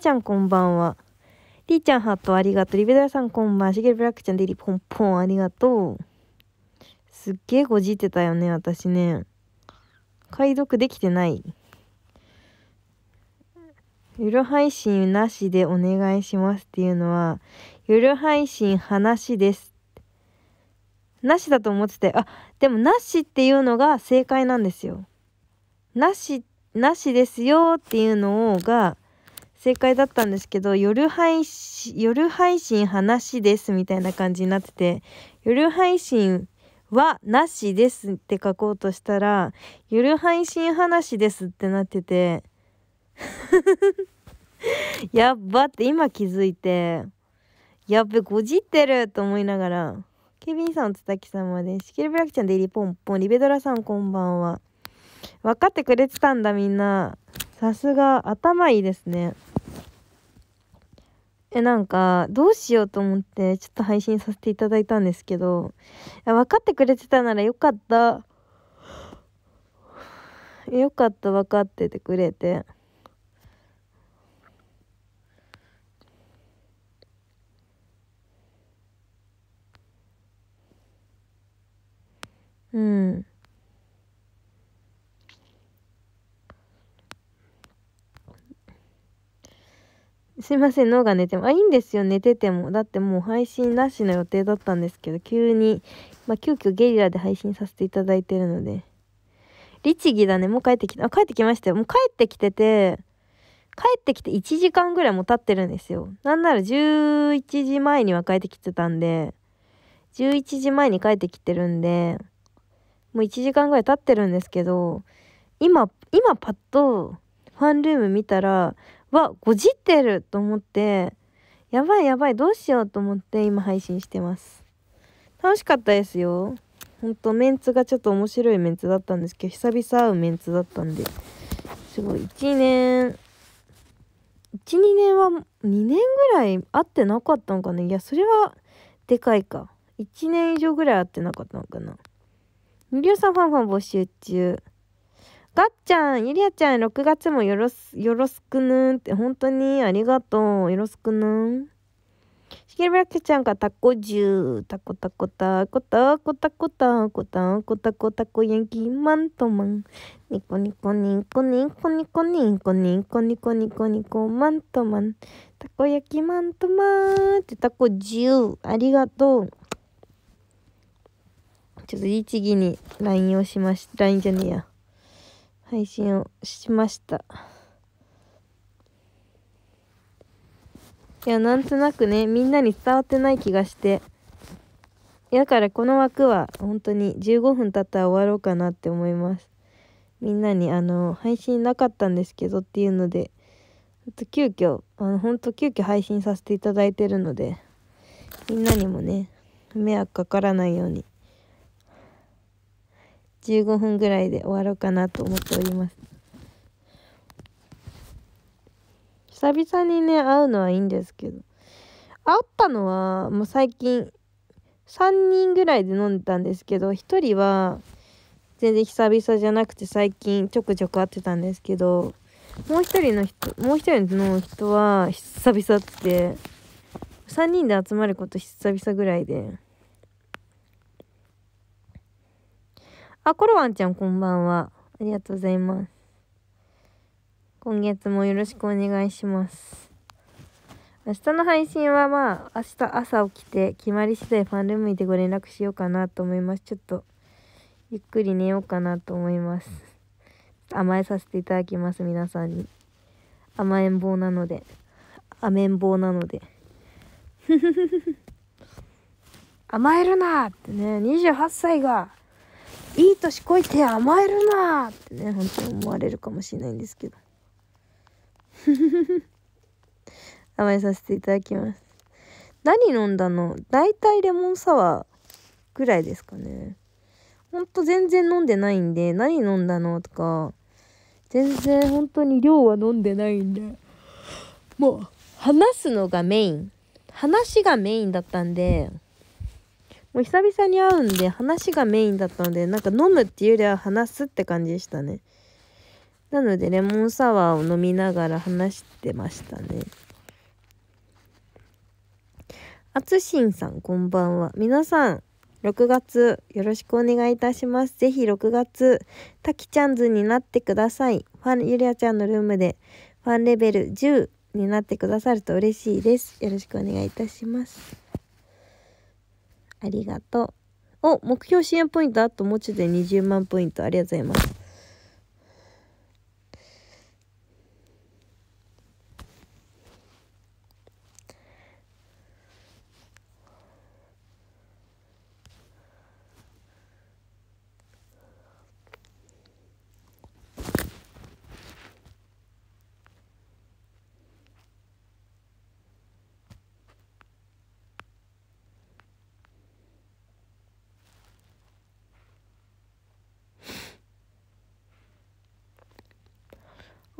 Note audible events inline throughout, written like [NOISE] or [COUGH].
ちゃんこんばんは。りーちゃんハートありがとう。リベダラさんこんばんは。しげるブラックちゃんデリポンポンありがとう。すっげえごじってたよね、私ね。解読できてない。夜配信なしでお願いしますっていうのは、夜配信話です。なしだと思ってて、あ、でもなしっていうのが正解なんですよ。なし、なしですよっていうのが、正解だったんですけど夜配信夜配信話ですみたいな感じになってて夜配信はなしですって書こうとしたら夜配信話ですってなってて [LAUGHS] やっばって今気づいてやっべごじってると思いながらケビンさんつたきまですしルブラキちゃんデイリーポンポンリベドラさんこんばんは分かってくれてたんだみんなさすが頭いいですねえ、なんか、どうしようと思って、ちょっと配信させていただいたんですけど、分かってくれてたならよかった。よかった、分かっててくれて。うん。すいません、脳が寝ても。あ、いいんですよ、寝てても。だってもう配信なしの予定だったんですけど、急に、まあ、急遽ゲリラで配信させていただいてるので。律儀だね、もう帰ってきた。あ、帰ってきましたよ。もう帰ってきてて、帰ってきて1時間ぐらいも経ってるんですよ。なんなら11時前には帰ってきてたんで、11時前に帰ってきてるんで、もう1時間ぐらい経ってるんですけど、今、今パッとファンルーム見たら、わごじってると思ってやばいやばいどうしようと思って今配信してます楽しかったですよほんとメンツがちょっと面白いメンツだったんですけど久々会うメンツだったんですごい1年12年は2年ぐらい会ってなかったのかないやそれはでかいか1年以上ぐらい会ってなかったのかな無料さんファンファン募集中かっちゃん、ゆりあちゃん、6月もよろす、よろすくぬんって、本当にありがとう。よろすくぬん。しげるらけちゃんがタコじゅー。タコタコタコタコタコタコタコタコタコヤンキーマントマン。ニコニコニコニコニコニコニコニコニコニコマントマン。タコ焼きマントマンってタコじゅー。ありがとう。ちょっと律儀に LINE をしました。LINE じゃねえや。配信をしましたいやなんとなくねみんなに伝わってない気がしてだからこの枠は本当に15分経ったら終わろうかなって思いますみんなにあの配信なかったんですけどっていうので急遽あの本当急遽配信させていただいてるのでみんなにもね迷惑かからないように15分ぐらいで終わろうかなと思っております久々にね会うのはいいんですけど会ったのはもう最近3人ぐらいで飲んでたんですけど1人は全然久々じゃなくて最近ちょくちょく会ってたんですけどもう1人の人もう1人の人は久々って3人で集まること久々ぐらいで。あ、コロワンちゃんこんばんは。ありがとうございます。今月もよろしくお願いします。明日の配信はまあ、明日朝起きて、決まり次第ファンルームにてご連絡しようかなと思います。ちょっと、ゆっくり寝ようかなと思います。甘えさせていただきます、皆さんに。甘えん坊なので。甘えん坊なので。甘えるなってね、28歳が。いい年こいて甘えるなってね、本当に思われるかもしれないんですけど。[LAUGHS] 甘えさせていただきます。何飲んだの大体レモンサワーぐらいですかね。ほんと全然飲んでないんで、何飲んだのとか、全然本当に量は飲んでないんで、もう話すのがメイン。話がメインだったんで、もう久々に会うんで話がメインだったのでなんか飲むっていうよりは話すって感じでしたねなのでレモンサワーを飲みながら話してましたねあつしんさんこんばんは皆さん6月よろしくお願いいたしますぜひ6月たきちゃんずになってくださいファンゆりあちゃんのルームでファンレベル10になってくださると嬉しいですよろしくお願いいたしますありがとう。お、目標支援ポイントあともうちょで20万ポイント。ありがとうございます。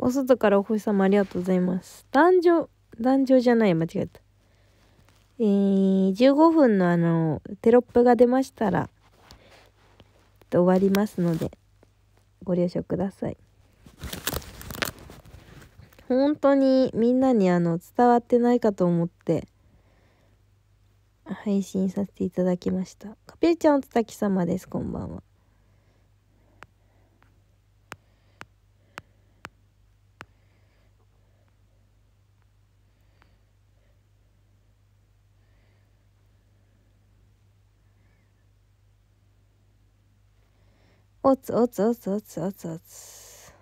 お外からお星様ありがとうございます。壇上、壇上じゃない、間違えた。えー、15分のあの、テロップが出ましたら、終わりますので、ご了承ください。本当にみんなにあの、伝わってないかと思って、配信させていただきました。カピルちゃんおつたき様です、こんばんは。おつおつおつおつおつおつ。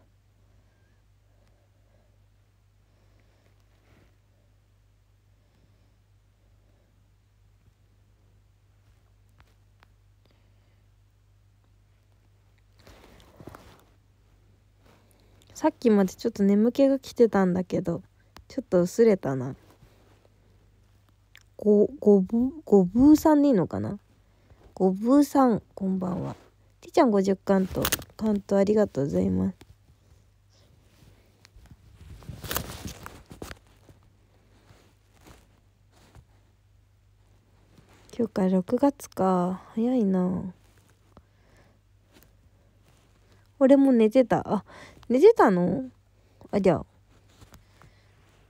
さっきまでちょっと眠気が来てたんだけどちょっと薄れたなごごぶごぶうさんでいいのかなごぶうさんこんばんは。きちゃん50巻と、関東ありがとうございます。今日から6月か。早いな。俺も寝てた。あ、寝てたのあ、じゃあ。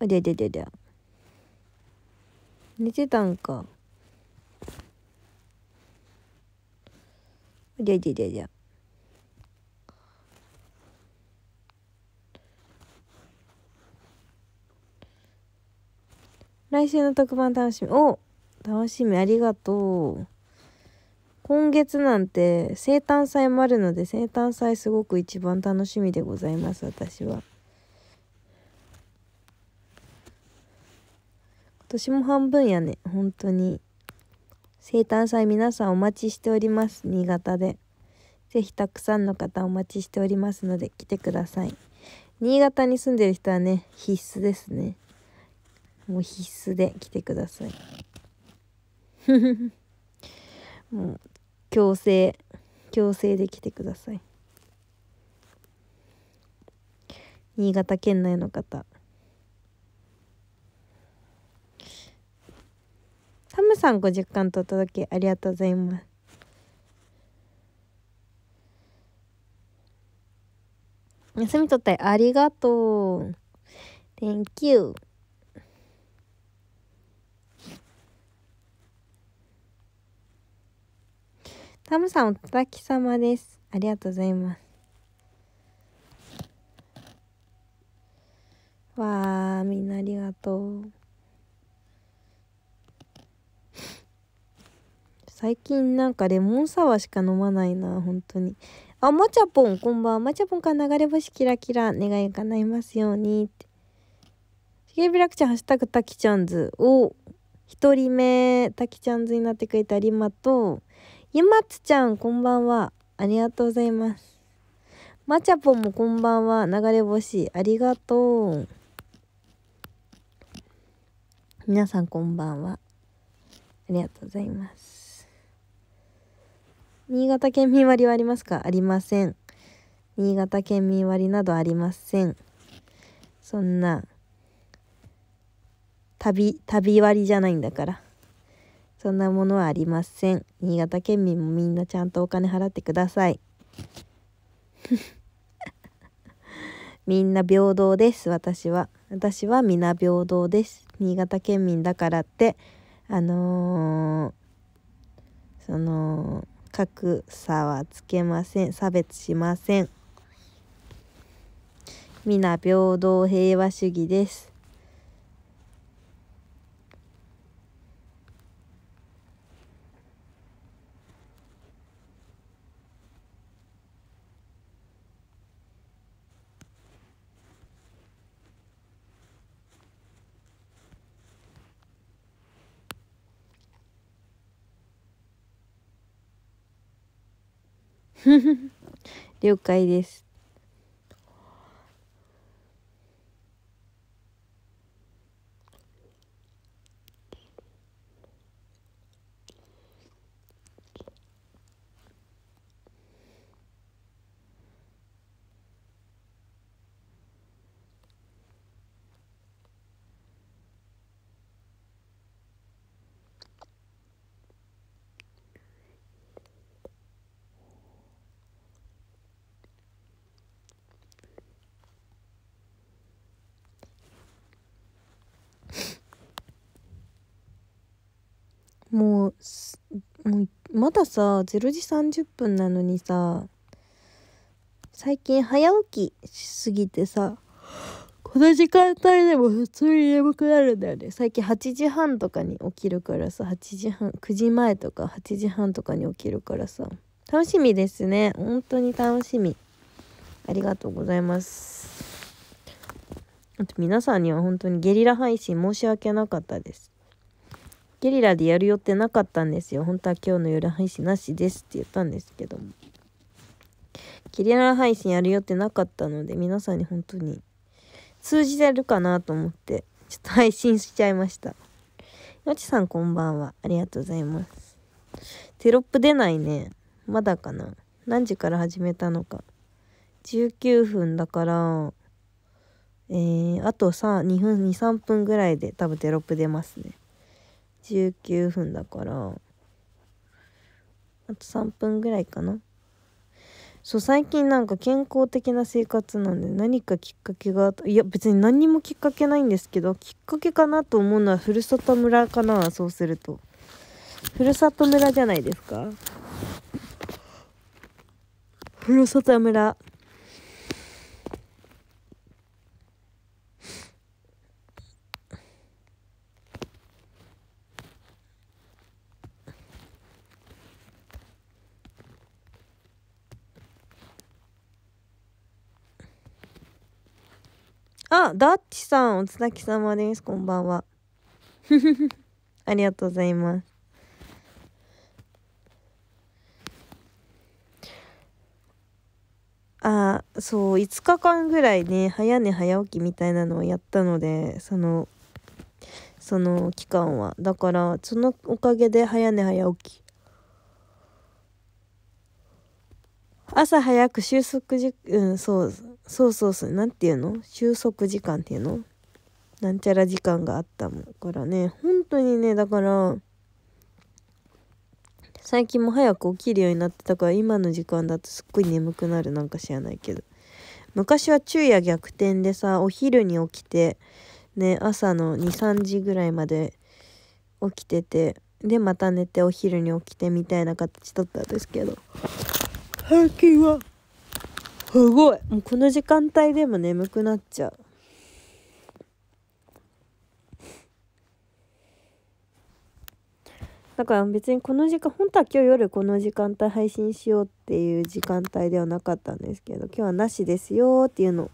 あ、じゃあじゃじゃじゃ寝てたんか。じゃじゃじゃじゃ。来週の特番楽しみ。お楽しみ、ありがとう。今月なんて生誕祭もあるので、生誕祭すごく一番楽しみでございます、私は。今年も半分やね、本当に。生誕祭皆さんお待ちしております。新潟で。ぜひたくさんの方お待ちしておりますので来てください。新潟に住んでる人はね、必須ですね。もう必須で来てください。[LAUGHS] もう強制、強制で来てください。新潟県内の方。さん50巻とお届けありがとうございます。休み取ったよありがとう。Thank you. タムさんお叩き様です。ありがとうございます。わあみんなありがとう。最近なんかレモンサワーしか飲まないな、本当に。あ、マちゃぽん、こんばんマちゃぽんから流れ星キラキラ、願い叶いますように、って。しげびらくちゃん、ハッシュタグたきちゃんず。お、一人目、たきちゃんずになってくれたりまとゆまつちゃん、こんばんは。ありがとうございます。マちゃぽんもこんばんは。流れ星、ありがとう。皆さんこんばんは。ありがとうございます。新潟県民割はありますかありません。新潟県民割などありません。そんな、旅、旅割じゃないんだから。そんなものはありません。新潟県民もみんなちゃんとお金払ってください。[LAUGHS] みんな平等です、私は。私は皆平等です。新潟県民だからって、あのー、その、格差はつけません差別しません皆平等平和主義です [LAUGHS] 了解ですもうもうまださ0時30分なのにさ最近早起きしすぎてさこの時間帯でも普通に眠くなるんだよね最近8時半とかに起きるからさ8時半9時前とか8時半とかに起きるからさ楽しみですね本当に楽しみありがとうございますあと皆さんには本当にゲリラ配信申し訳なかったですゲリラでやる予定なかったんですよ。本当は今日の夜配信なしですって言ったんですけども。ゲリラ配信やる予定なかったので、皆さんに本当に通じてるかなと思って、ちょっと配信しちゃいました。よちさんこんばんは。ありがとうございます。テロップ出ないね。まだかな。何時から始めたのか。19分だから、えー、あとさ、2分、2、3分ぐらいで多分テロップ出ますね。19分だから、あと3分ぐらいかな。そう、最近なんか健康的な生活なんで何かきっかけが、いや別に何にもきっかけないんですけど、きっかけかなと思うのはふるさと村かな、そうすると。ふるさと村じゃないですかふるさと村。あ、ダッチさん、おつたき様です。こんばんは。[LAUGHS] ありがとうございます。あそう5日間ぐらいね早寝早起きみたいなのをやったのでそのその期間はだからそのおかげで早寝早起き朝早く収束時、うん、そうそうそうそう何て言うの収束時間っていうのなんちゃら時間があったもんからね本当にねだから最近も早く起きるようになってたから今の時間だとすっごい眠くなるなんか知らないけど昔は昼夜逆転でさお昼に起きてね朝の23時ぐらいまで起きててでまた寝てお昼に起きてみたいな形だったんですけど最近はすごいもうこの時間帯でも眠くなっちゃうだから別にこの時間本当は今日夜この時間帯配信しようっていう時間帯ではなかったんですけど今日はなしですよっていうの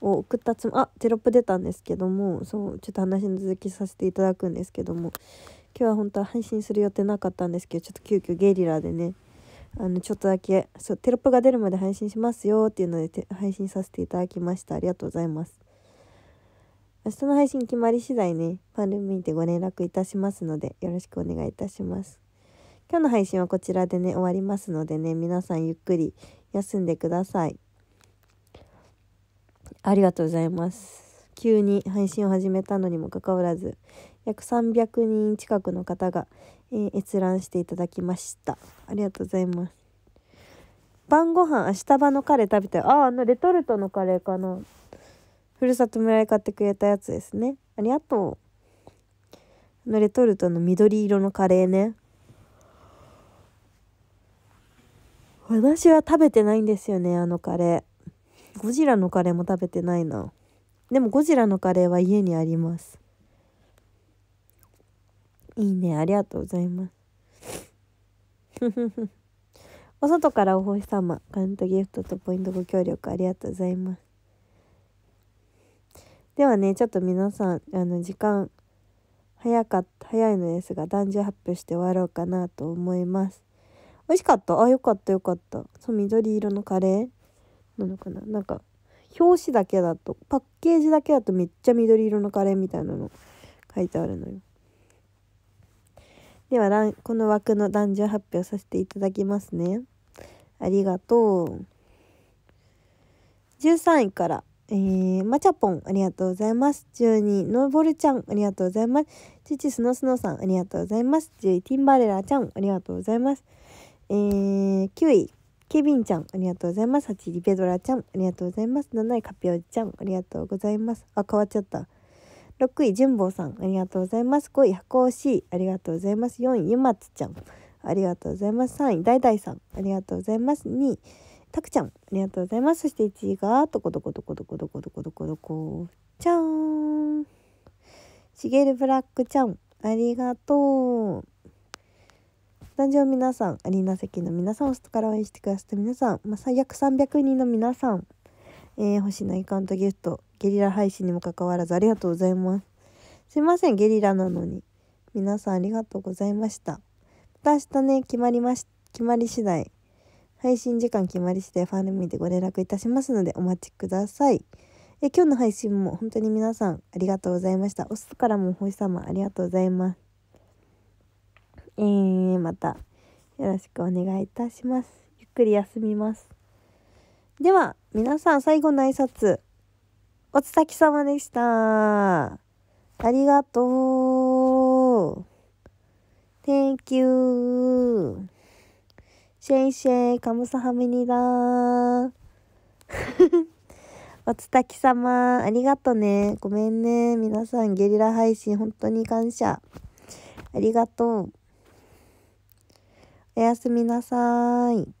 を送ったつもりあテロップ出たんですけどもそうちょっと話の続きさせていただくんですけども今日は本当は配信する予定なかったんですけどちょっと急遽ゲリラでねあのちょっとだけそうテロップが出るまで配信しますよっていうので配信させていただきましたありがとうございます明日の配信決まり次第ねファンルームにてご連絡いたしますのでよろしくお願いいたします今日の配信はこちらでね終わりますのでね皆さんゆっくり休んでくださいありがとうございます急に配信を始めたのにもかかわらず約300人近くの方が、えー、閲覧していただきましたありがとうございます晩ご飯明日場のカレー食べたよあああのレトルトのカレーかなふるさと村へ買ってくれたやつですねありがとうあのレトルトの緑色のカレーね私は食べてないんですよねあのカレーゴジラのカレーも食べてないなでもゴジラのカレーは家にあります。いいね、ありがとうございます。[LAUGHS] お外からお星様、カウントギフトとポイントご協力ありがとうございます。ではね、ちょっと皆さん、あの、時間、早かった、早いのですが、男女発表して終わろうかなと思います。美味しかったあ、よかったよかった。そう、緑色のカレーなのかななんか、表紙だけだとパッケージだけだとめっちゃ緑色のカレーみたいなの書いてあるのよではこの枠の男女発表させていただきますねありがとう13位からえー、マチャポンありがとうございます。12、のぼるちゃん、ありがとうございます。父、スノスノさん、ありがとうございます。10位、ティンバレラちゃん、ありがとうございます。えー、9位、ケビンちゃん、ありがとうございます。8位、リペドラちゃん、ありがとうございます。7位、カピオちゃん、ありがとうございます。あ、変わっちゃった。6位、純坊さん、ありがとうございます。5位、箱推し、ありがとうございます。4位、ゆまつちゃん、ありがとうございます。3位、だいだいさん、ありがとうございます。2位、たくちゃん、ありがとうございます。そして1位が、どこどこどこどこどこどこどこどこ、ちゃーん。しげるブラックちゃん、ありがとう。スタジオ皆さん、アリーナ席の皆さん、外から応援してくださった皆さん、まあ、最悪300人の皆さん、えー、星のアカウントギフト、ゲリラ配信にもかかわらずありがとうございます。すいません、ゲリラなのに。皆さんありがとうございました。また明日ね、決まりまし、決まり次第、配信時間決まり次第、ファンルミでご連絡いたしますので、お待ちください。え今日の配信も本当に皆さんありがとうございました。お外からも星様ありがとうございます。えー、またよろしくお願いいたします。ゆっくり休みます。では、皆さん最後の挨拶。おつたきさまでした。ありがとう。Thank you. シェイシェイ、カムサハミニー。[LAUGHS] おつたきさま、ありがとね。ごめんね。皆さん、ゲリラ配信、本当に感謝。ありがとう。おやすみなさい。